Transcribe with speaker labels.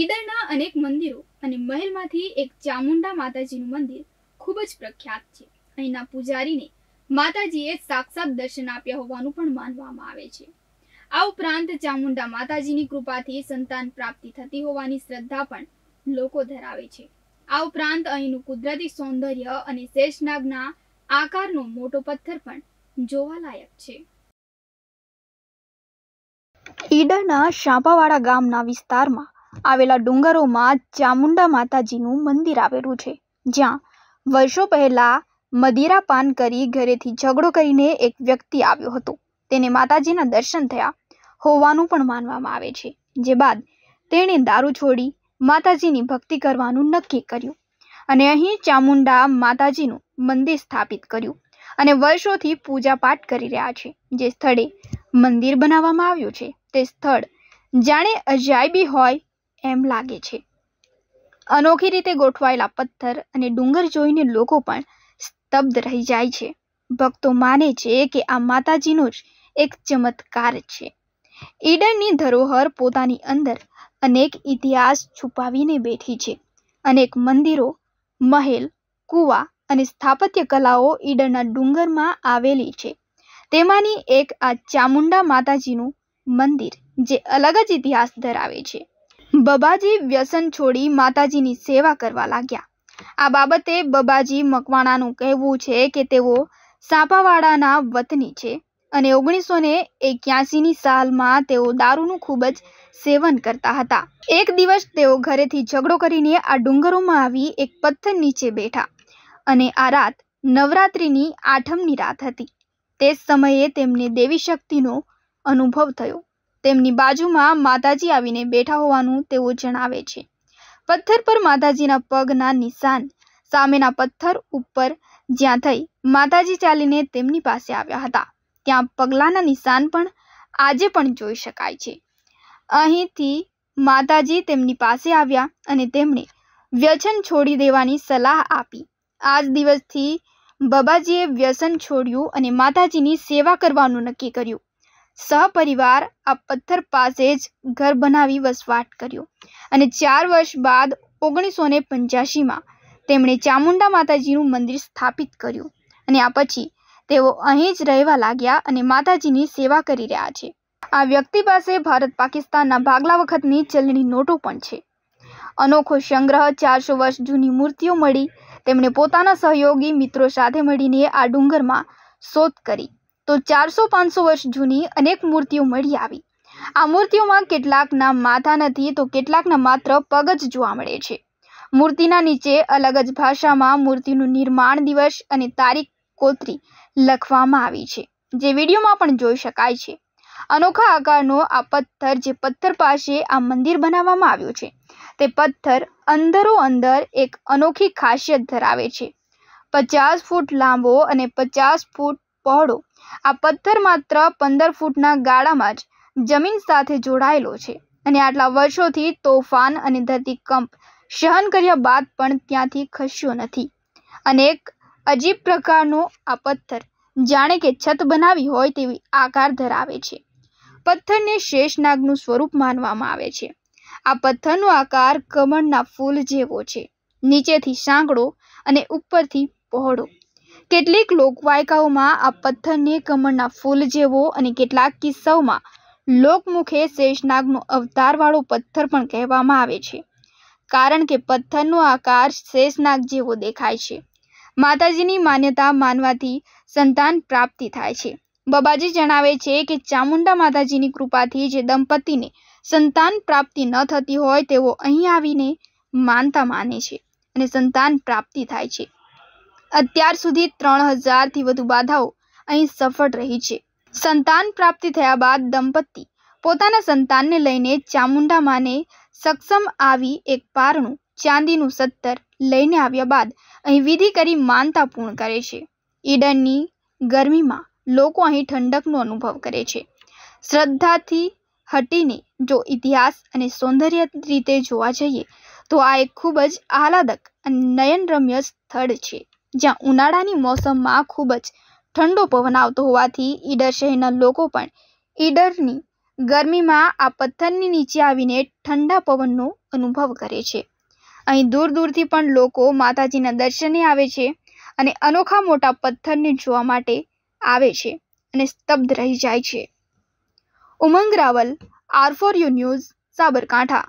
Speaker 1: ઈડરના અનેક મંદિરો અને મહેલમાંથી એક ચામુંડા માતાજીનું મંદિર ખૂબ જ પ્રખ્યાત છે અહીંના પૂજારીને માતાજીએ સાક્ષાત દર્શન આપ્યા હોવાનું પણ માનવામાં આવે છે આ ઉપરાંત ચામુંડા માતાજીની કૃપાથી સંતાન પ્રાપ્તિ થતી હોવાની શ્રદ્ધા પણ લોકો ધરાવે છે આ ઉપરાંત અહીંનું કુદરતી સૌંદર્ય અને શેષનાગના આકારનો મોટો પથ્થર પણ જોવાલાયક છે ઈડરના શાંપાવાડા ગામના વિસ્તારમાં આવેલા ડુંગરોમાં ચામુંડા માતાજીનું મંદિર આવેલું છે જ્યાં વર્ષો પહેલાં મદિરા પાન કરી ઘરેથી ઝઘડો કરીને એક વ્યક્તિ આવ્યો હતો તેને માતાજીના દર્શન થયા હોવાનું પણ માનવામાં આવે છે જે બાદ તેણે દારૂ છોડી માતાજીની ભક્તિ કરવાનું નક્કી કર્યું અને અહીં ચામુંડા માતાજીનું મંદિર સ્થાપિત કર્યું અને વર્ષોથી પૂજાપાઠ કરી રહ્યા છે જે સ્થળે મંદિર બનાવવામાં આવ્યું છે તે સ્થળ જાણે અજાયબી હોય એમ લાગે છે અનોખી રીતે ગોઠવાયેલા પથ્થર અને ડુંગર જોઈને લોકો પણ સ્તબ્ધ રહી જાય છે ભક્તો માને છે કે આ માતાજીનો જ એક ચમત્કાર છે ઈડનની ધરોહર પોતાની અંદર અનેક ઇતિહાસ છુપાવીને બેઠી છે અનેક મંદિરો મહેલ કુવા અને સ્થાપત્ય કલાઓ ઈડનના ડુંગરમાં આવેલી છે તેમાંની એક આ ચામુંડા માતાજીનું મંદિર જે અલગ જ ઇતિહાસ ધરાવે છે બબાજી વ્યસન છોડી માતાજીની સેવા કરવા લાગ્યા આ બાબતે બબાજી મકવાણાનું કહેવું છે કે તેઓ સાપાવાડાના વતની છે અને ઓગણીસો ને એક્યાસીની સાલમાં તેઓ દારૂનું ખૂબ જ સેવન કરતા હતા એક દિવસ તેઓ ઘરેથી ઝઘડો કરીને આ ડુંગરોમાં આવી એક પથ્થર નીચે બેઠા અને આ રાત નવરાત્રિની આઠમની રાત હતી તે સમયે તેમને દેવી શક્તિનો અનુભવ થયો તેમની બાજુમાં માતાજી આવીને બેઠા હોવાનું તેઓ જણાવે છે પથ્થર પર માતાજીના પગના નિશાન સામેના પથ્થર ઉપર જ્યાં થઈ માતાજી ચાલીને તેમની પાસે આવ્યા હતા ત્યાં પગલાના નિશાન પણ આજે પણ જોઈ શકાય છે અહીંથી માતાજી તેમની પાસે આવ્યા અને તેમણે વ્યસન છોડી દેવાની સલાહ આપી આજ દિવસથી બાબાજીએ વ્યસન છોડ્યું અને માતાજીની સેવા કરવાનું નક્કી કર્યું સહપરિવાર આ પથ્થર પાસે જ ઘર બનાવી વસવાટ કર્યો અને ચાર વર્ષ બાદ ઓગણીસો ને પંચ્યાસીમાં તેમણે ચામુંડા માતાજીનું મંદિર સ્થાપિત કર્યું અને આ પછી તેઓ અહીં જ રહેવા લાગ્યા અને માતાજીની સેવા કરી રહ્યા છે આ વ્યક્તિ પાસે ભારત પાકિસ્તાનના ભાગલા વખતની ચલણી નોટો પણ છે અનોખો સંગ્રહ ચારસો વર્ષ જૂની મૂર્તિઓ મળી તેમણે પોતાના સહયોગી મિત્રો સાથે મળીને આ ડુંગરમાં શોધ કરી તો ચારસો પાંચસો વર્ષ જૂની અનેક મૂર્તિઓ મળી આવી આ મૂર્તિઓમાં કેટલાકના માથા નથી તો કેટલાકના માત્ર પગ જ જોવા મળે છે મૂર્તિના નીચે અલગ જ ભાષામાં મૂર્તિનું નિર્માણ દિવસ અને તારીખ કોતરી લખવામાં આવી છે જે વિડીયોમાં પણ જોઈ શકાય છે અનોખા આકારનો આ પથ્થર જે પથ્થર પાસે આ મંદિર બનાવવામાં આવ્યું છે તે પથ્થર અંદરો અંદર એક અનોખી ખાસિયત ધરાવે છે પચાસ ફૂટ લાંબો અને પચાસ ફૂટ પહોળો આ પથ્થર માત્ર પંદર ફૂટના ગાળામાં જ જમીન સાથે જોડાયેલો છે અને આટલા વર્ષોથી તોફાન અને ધરતીકંપ સહન કર્યા બાદ પણ ત્યાંથી ખસ્યો નથી અને એક અજીબ પ્રકારનો આ પથ્થર જાણે કે છત બનાવી હોય તેવી આકાર ધરાવે છે પથ્થરને શેષનાગનું સ્વરૂપ માનવામાં આવે છે આ પથ્થરનો આકાર કમળના ફૂલ જેવો છે નીચેથી સાંકડો અને ઉપરથી પહોળો કેટલીક લોકવાયકાઓમાં આ પથ્થરને કમળના ફૂલ જેવો અને કેટલાક કિસ્સાઓમાં લોકમુખે શેષનાગનો અવતારવાળો પથ્થર પણ કહેવામાં આવે છે કારણ કે પથ્થરનો આકાર શેષનાગ જેવો દેખાય છે માતાજીની માન્યતા માનવાથી સંતાન પ્રાપ્તિ થાય છે બાબાજી જણાવે છે કે ચામુંડા માતાજીની કૃપાથી જે દંપતીને સંતાન પ્રાપ્તિ ન થતી હોય તેઓ અહીં આવીને માનતા માને છે અને સંતાન પ્રાપ્તિ થાય છે અત્યાર સુધી ત્રણ હજારથી વધુ બાધાઓ અહીં સફળ રહી છે સંતાન પ્રાપ્તિ થયા બાદ દંપતી પોતાના સંતાનને લઈને ચામુંડા માને સક્ષમ આવી એક પારણું ચાંદીનું સત્તર લઈને આવ્યા બાદ અહીં વિધિ કરી માનતા પૂર્ણ કરે છે ઈડનની ગરમીમાં લોકો અહીં ઠંડકનો અનુભવ કરે છે શ્રદ્ધાથી હટીને જો ઇતિહાસ અને સૌંદર્ય રીતે જોવા જઈએ તો આ એક ખૂબ જ આહલાદક અને નયનરમ્ય સ્થળ છે જ્યાં ઉનાળાની મોસમમાં ખૂબ જ ઠંડો પવન આવતો હોવાથી ઈડર શહેરના લોકો પણ ઈડરની ગરમીમાં આ પથ્થરની નીચે આવીને ઠંડા પવનનો અનુભવ કરે છે અહીં દૂર દૂરથી પણ લોકો માતાજીના દર્શને આવે છે અને અનોખા મોટા પથ્થરને જોવા માટે આવે છે અને સ્તબ્ધ રહી જાય છે Umang Raval R four U news Sabarkantha